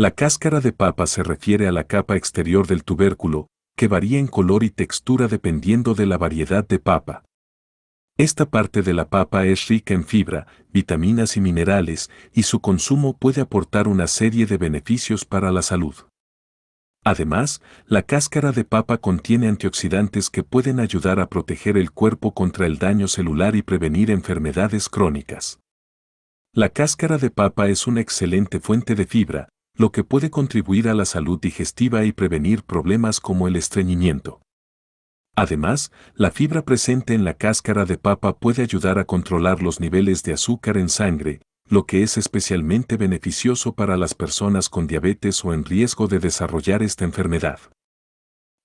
La cáscara de papa se refiere a la capa exterior del tubérculo, que varía en color y textura dependiendo de la variedad de papa. Esta parte de la papa es rica en fibra, vitaminas y minerales, y su consumo puede aportar una serie de beneficios para la salud. Además, la cáscara de papa contiene antioxidantes que pueden ayudar a proteger el cuerpo contra el daño celular y prevenir enfermedades crónicas. La cáscara de papa es una excelente fuente de fibra, lo que puede contribuir a la salud digestiva y prevenir problemas como el estreñimiento. Además, la fibra presente en la cáscara de papa puede ayudar a controlar los niveles de azúcar en sangre, lo que es especialmente beneficioso para las personas con diabetes o en riesgo de desarrollar esta enfermedad.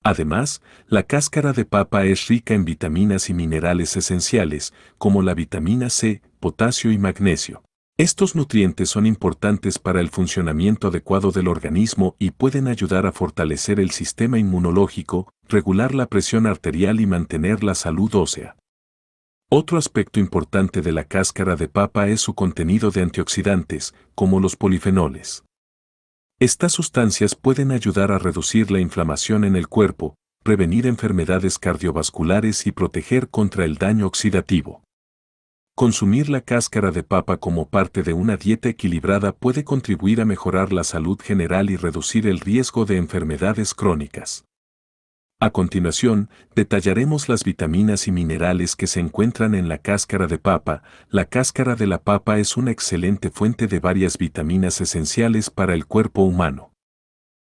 Además, la cáscara de papa es rica en vitaminas y minerales esenciales, como la vitamina C, potasio y magnesio. Estos nutrientes son importantes para el funcionamiento adecuado del organismo y pueden ayudar a fortalecer el sistema inmunológico, regular la presión arterial y mantener la salud ósea. Otro aspecto importante de la cáscara de papa es su contenido de antioxidantes, como los polifenoles. Estas sustancias pueden ayudar a reducir la inflamación en el cuerpo, prevenir enfermedades cardiovasculares y proteger contra el daño oxidativo. Consumir la cáscara de papa como parte de una dieta equilibrada puede contribuir a mejorar la salud general y reducir el riesgo de enfermedades crónicas. A continuación, detallaremos las vitaminas y minerales que se encuentran en la cáscara de papa. La cáscara de la papa es una excelente fuente de varias vitaminas esenciales para el cuerpo humano.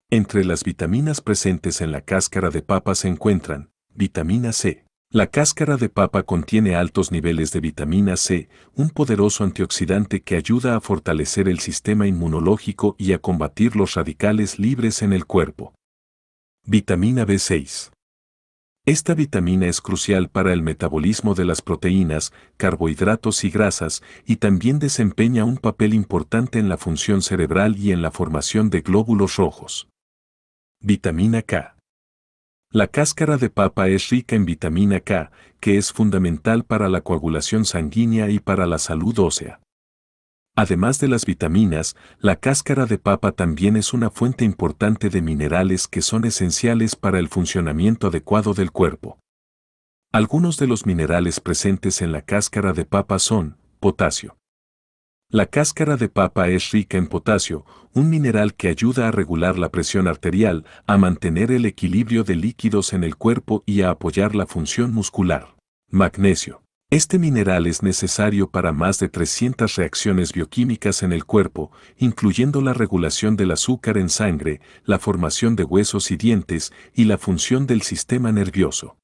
Entre las vitaminas presentes en la cáscara de papa se encuentran vitamina C, la cáscara de papa contiene altos niveles de vitamina C, un poderoso antioxidante que ayuda a fortalecer el sistema inmunológico y a combatir los radicales libres en el cuerpo. Vitamina B6. Esta vitamina es crucial para el metabolismo de las proteínas, carbohidratos y grasas, y también desempeña un papel importante en la función cerebral y en la formación de glóbulos rojos. Vitamina K. La cáscara de papa es rica en vitamina K, que es fundamental para la coagulación sanguínea y para la salud ósea. Además de las vitaminas, la cáscara de papa también es una fuente importante de minerales que son esenciales para el funcionamiento adecuado del cuerpo. Algunos de los minerales presentes en la cáscara de papa son potasio, la cáscara de papa es rica en potasio, un mineral que ayuda a regular la presión arterial, a mantener el equilibrio de líquidos en el cuerpo y a apoyar la función muscular. Magnesio. Este mineral es necesario para más de 300 reacciones bioquímicas en el cuerpo, incluyendo la regulación del azúcar en sangre, la formación de huesos y dientes y la función del sistema nervioso.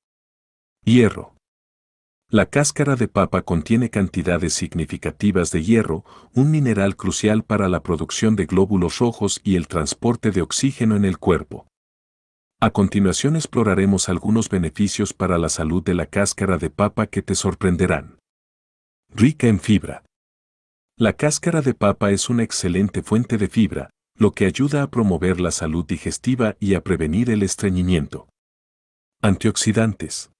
Hierro. La cáscara de papa contiene cantidades significativas de hierro, un mineral crucial para la producción de glóbulos rojos y el transporte de oxígeno en el cuerpo. A continuación exploraremos algunos beneficios para la salud de la cáscara de papa que te sorprenderán. Rica en fibra. La cáscara de papa es una excelente fuente de fibra, lo que ayuda a promover la salud digestiva y a prevenir el estreñimiento. Antioxidantes.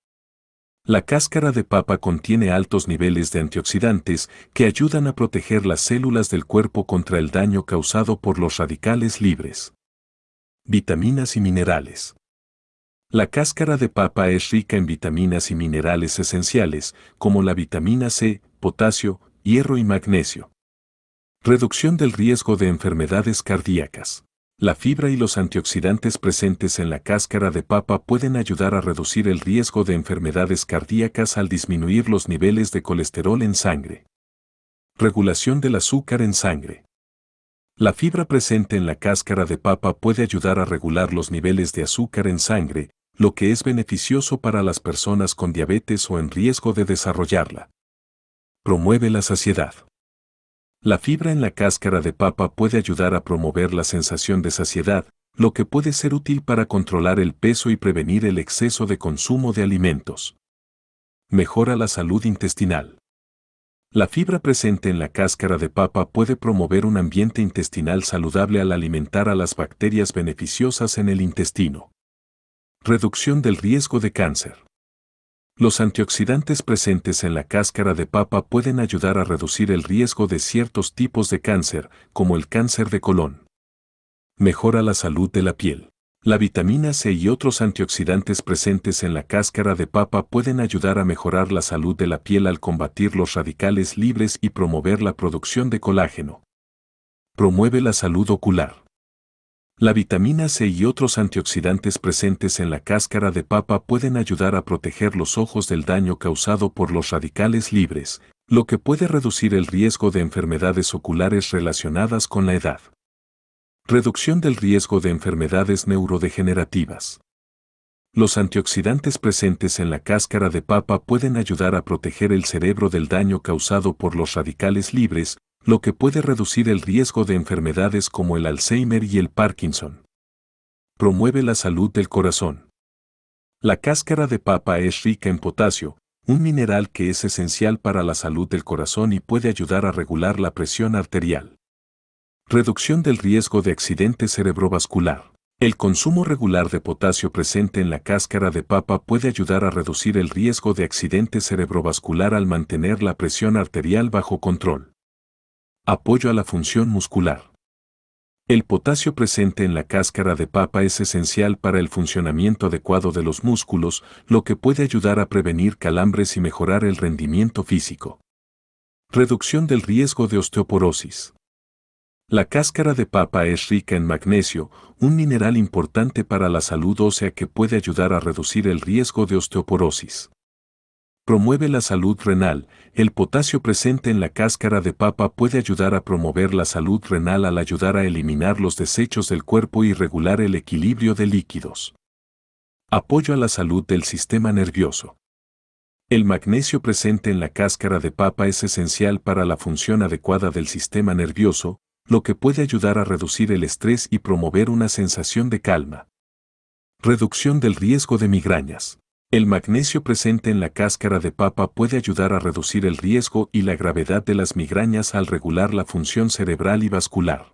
La cáscara de papa contiene altos niveles de antioxidantes que ayudan a proteger las células del cuerpo contra el daño causado por los radicales libres. Vitaminas y minerales. La cáscara de papa es rica en vitaminas y minerales esenciales, como la vitamina C, potasio, hierro y magnesio. Reducción del riesgo de enfermedades cardíacas. La fibra y los antioxidantes presentes en la cáscara de papa pueden ayudar a reducir el riesgo de enfermedades cardíacas al disminuir los niveles de colesterol en sangre. Regulación del azúcar en sangre. La fibra presente en la cáscara de papa puede ayudar a regular los niveles de azúcar en sangre, lo que es beneficioso para las personas con diabetes o en riesgo de desarrollarla. Promueve la saciedad. La fibra en la cáscara de papa puede ayudar a promover la sensación de saciedad, lo que puede ser útil para controlar el peso y prevenir el exceso de consumo de alimentos. Mejora la salud intestinal. La fibra presente en la cáscara de papa puede promover un ambiente intestinal saludable al alimentar a las bacterias beneficiosas en el intestino. Reducción del riesgo de cáncer. Los antioxidantes presentes en la cáscara de papa pueden ayudar a reducir el riesgo de ciertos tipos de cáncer, como el cáncer de colon. Mejora la salud de la piel. La vitamina C y otros antioxidantes presentes en la cáscara de papa pueden ayudar a mejorar la salud de la piel al combatir los radicales libres y promover la producción de colágeno. Promueve la salud ocular. La vitamina C y otros antioxidantes presentes en la cáscara de papa pueden ayudar a proteger los ojos del daño causado por los radicales libres, lo que puede reducir el riesgo de enfermedades oculares relacionadas con la edad. Reducción del riesgo de enfermedades neurodegenerativas. Los antioxidantes presentes en la cáscara de papa pueden ayudar a proteger el cerebro del daño causado por los radicales libres, lo que puede reducir el riesgo de enfermedades como el Alzheimer y el Parkinson. Promueve la salud del corazón. La cáscara de papa es rica en potasio, un mineral que es esencial para la salud del corazón y puede ayudar a regular la presión arterial. Reducción del riesgo de accidente cerebrovascular. El consumo regular de potasio presente en la cáscara de papa puede ayudar a reducir el riesgo de accidente cerebrovascular al mantener la presión arterial bajo control. Apoyo a la función muscular. El potasio presente en la cáscara de papa es esencial para el funcionamiento adecuado de los músculos, lo que puede ayudar a prevenir calambres y mejorar el rendimiento físico. Reducción del riesgo de osteoporosis. La cáscara de papa es rica en magnesio, un mineral importante para la salud ósea que puede ayudar a reducir el riesgo de osteoporosis. Promueve la salud renal. El potasio presente en la cáscara de papa puede ayudar a promover la salud renal al ayudar a eliminar los desechos del cuerpo y regular el equilibrio de líquidos. Apoyo a la salud del sistema nervioso. El magnesio presente en la cáscara de papa es esencial para la función adecuada del sistema nervioso, lo que puede ayudar a reducir el estrés y promover una sensación de calma. Reducción del riesgo de migrañas. El magnesio presente en la cáscara de papa puede ayudar a reducir el riesgo y la gravedad de las migrañas al regular la función cerebral y vascular.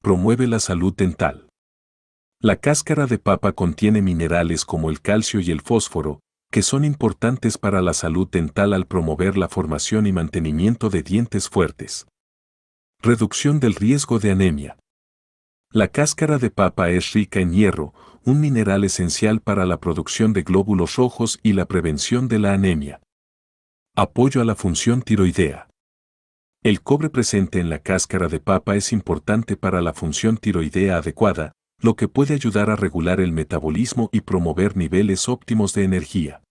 Promueve la salud dental. La cáscara de papa contiene minerales como el calcio y el fósforo, que son importantes para la salud dental al promover la formación y mantenimiento de dientes fuertes. Reducción del riesgo de anemia. La cáscara de papa es rica en hierro, un mineral esencial para la producción de glóbulos rojos y la prevención de la anemia. Apoyo a la función tiroidea. El cobre presente en la cáscara de papa es importante para la función tiroidea adecuada, lo que puede ayudar a regular el metabolismo y promover niveles óptimos de energía.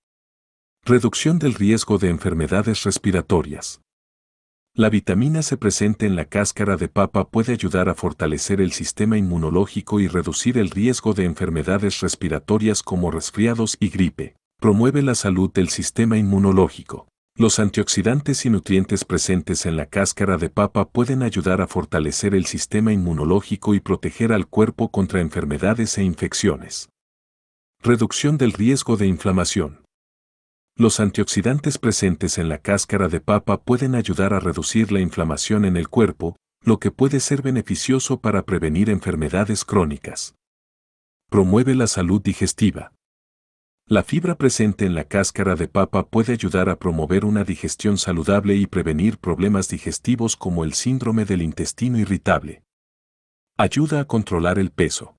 Reducción del riesgo de enfermedades respiratorias. La vitamina C presente en la cáscara de papa puede ayudar a fortalecer el sistema inmunológico y reducir el riesgo de enfermedades respiratorias como resfriados y gripe. Promueve la salud del sistema inmunológico. Los antioxidantes y nutrientes presentes en la cáscara de papa pueden ayudar a fortalecer el sistema inmunológico y proteger al cuerpo contra enfermedades e infecciones. Reducción del riesgo de inflamación. Los antioxidantes presentes en la cáscara de papa pueden ayudar a reducir la inflamación en el cuerpo, lo que puede ser beneficioso para prevenir enfermedades crónicas. Promueve la salud digestiva. La fibra presente en la cáscara de papa puede ayudar a promover una digestión saludable y prevenir problemas digestivos como el síndrome del intestino irritable. Ayuda a controlar el peso.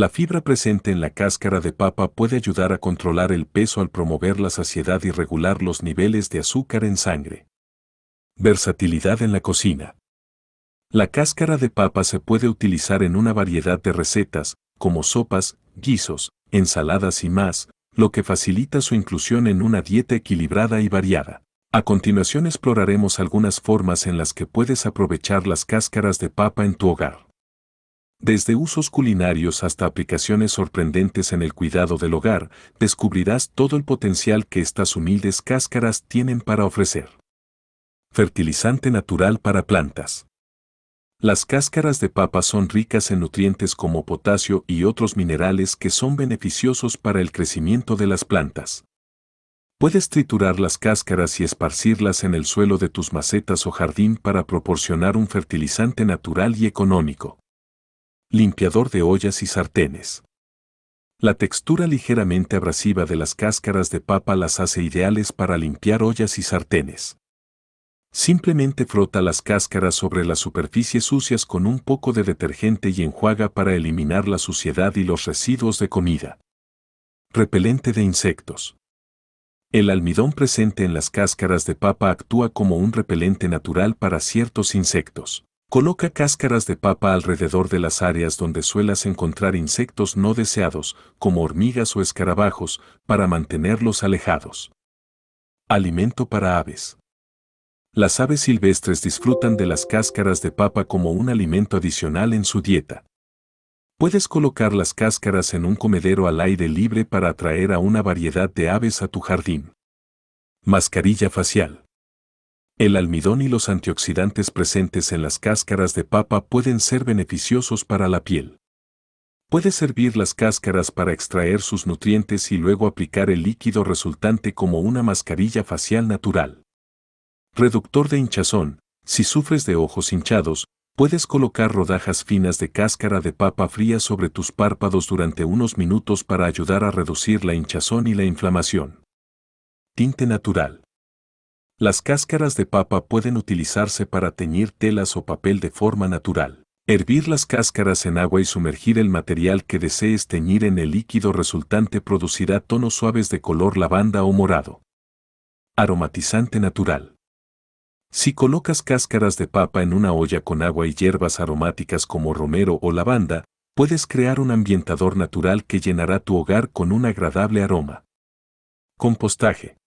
La fibra presente en la cáscara de papa puede ayudar a controlar el peso al promover la saciedad y regular los niveles de azúcar en sangre. Versatilidad en la cocina. La cáscara de papa se puede utilizar en una variedad de recetas, como sopas, guisos, ensaladas y más, lo que facilita su inclusión en una dieta equilibrada y variada. A continuación exploraremos algunas formas en las que puedes aprovechar las cáscaras de papa en tu hogar. Desde usos culinarios hasta aplicaciones sorprendentes en el cuidado del hogar, descubrirás todo el potencial que estas humildes cáscaras tienen para ofrecer. Fertilizante natural para plantas. Las cáscaras de papa son ricas en nutrientes como potasio y otros minerales que son beneficiosos para el crecimiento de las plantas. Puedes triturar las cáscaras y esparcirlas en el suelo de tus macetas o jardín para proporcionar un fertilizante natural y económico limpiador de ollas y sartenes. La textura ligeramente abrasiva de las cáscaras de papa las hace ideales para limpiar ollas y sartenes. Simplemente frota las cáscaras sobre las superficies sucias con un poco de detergente y enjuaga para eliminar la suciedad y los residuos de comida. Repelente de insectos. El almidón presente en las cáscaras de papa actúa como un repelente natural para ciertos insectos. Coloca cáscaras de papa alrededor de las áreas donde suelas encontrar insectos no deseados, como hormigas o escarabajos, para mantenerlos alejados. Alimento para aves. Las aves silvestres disfrutan de las cáscaras de papa como un alimento adicional en su dieta. Puedes colocar las cáscaras en un comedero al aire libre para atraer a una variedad de aves a tu jardín. Mascarilla facial. El almidón y los antioxidantes presentes en las cáscaras de papa pueden ser beneficiosos para la piel. Puede servir las cáscaras para extraer sus nutrientes y luego aplicar el líquido resultante como una mascarilla facial natural. Reductor de hinchazón. Si sufres de ojos hinchados, puedes colocar rodajas finas de cáscara de papa fría sobre tus párpados durante unos minutos para ayudar a reducir la hinchazón y la inflamación. Tinte natural. Las cáscaras de papa pueden utilizarse para teñir telas o papel de forma natural. Hervir las cáscaras en agua y sumergir el material que desees teñir en el líquido resultante producirá tonos suaves de color lavanda o morado. Aromatizante natural. Si colocas cáscaras de papa en una olla con agua y hierbas aromáticas como romero o lavanda, puedes crear un ambientador natural que llenará tu hogar con un agradable aroma. Compostaje.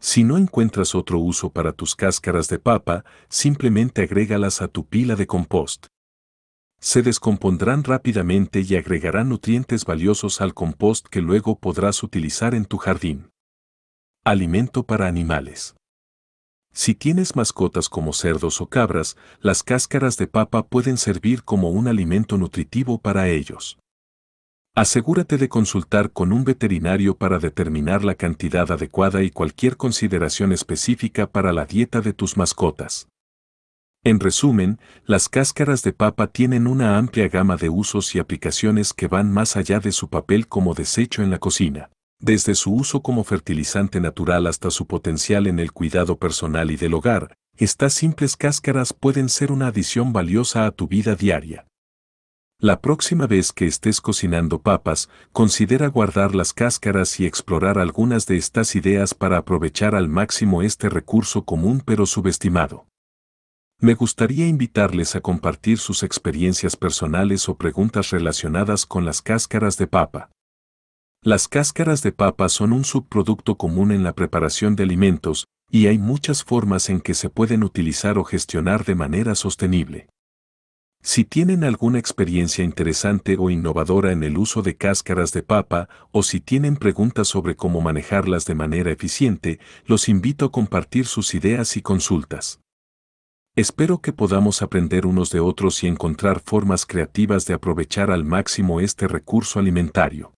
Si no encuentras otro uso para tus cáscaras de papa, simplemente agrégalas a tu pila de compost. Se descompondrán rápidamente y agregarán nutrientes valiosos al compost que luego podrás utilizar en tu jardín. Alimento para animales. Si tienes mascotas como cerdos o cabras, las cáscaras de papa pueden servir como un alimento nutritivo para ellos. Asegúrate de consultar con un veterinario para determinar la cantidad adecuada y cualquier consideración específica para la dieta de tus mascotas. En resumen, las cáscaras de papa tienen una amplia gama de usos y aplicaciones que van más allá de su papel como desecho en la cocina, desde su uso como fertilizante natural hasta su potencial en el cuidado personal y del hogar. Estas simples cáscaras pueden ser una adición valiosa a tu vida diaria. La próxima vez que estés cocinando papas, considera guardar las cáscaras y explorar algunas de estas ideas para aprovechar al máximo este recurso común pero subestimado. Me gustaría invitarles a compartir sus experiencias personales o preguntas relacionadas con las cáscaras de papa. Las cáscaras de papa son un subproducto común en la preparación de alimentos, y hay muchas formas en que se pueden utilizar o gestionar de manera sostenible. Si tienen alguna experiencia interesante o innovadora en el uso de cáscaras de papa o si tienen preguntas sobre cómo manejarlas de manera eficiente, los invito a compartir sus ideas y consultas. Espero que podamos aprender unos de otros y encontrar formas creativas de aprovechar al máximo este recurso alimentario.